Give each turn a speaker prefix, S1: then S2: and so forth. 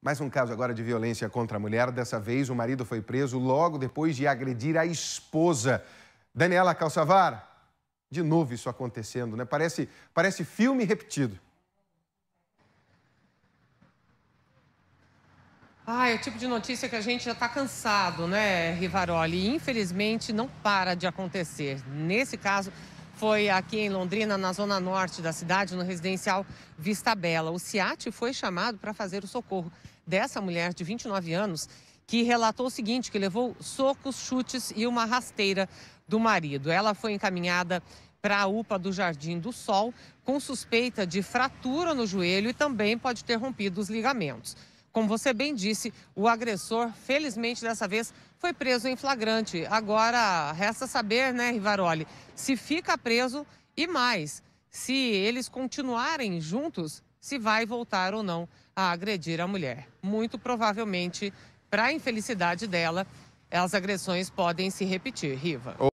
S1: Mais um caso agora de violência contra a mulher. Dessa vez, o marido foi preso logo depois de agredir a esposa. Daniela Calçavar, de novo isso acontecendo, né? Parece, parece filme repetido.
S2: Ah, é o tipo de notícia que a gente já está cansado, né, Rivaroli? Infelizmente, não para de acontecer. Nesse caso, foi aqui em Londrina, na zona norte da cidade, no residencial Vista Bela. O CIAT foi chamado para fazer o socorro dessa mulher de 29 anos que relatou o seguinte, que levou socos, chutes e uma rasteira do marido. Ela foi encaminhada para a UPA do Jardim do Sol com suspeita de fratura no joelho e também pode ter rompido os ligamentos. Como você bem disse, o agressor, felizmente dessa vez, foi preso em flagrante. Agora, resta saber, né, Rivaroli, se fica preso e mais, se eles continuarem juntos, se vai voltar ou não a agredir a mulher. Muito provavelmente, para a infelicidade dela, as agressões podem se repetir, Riva.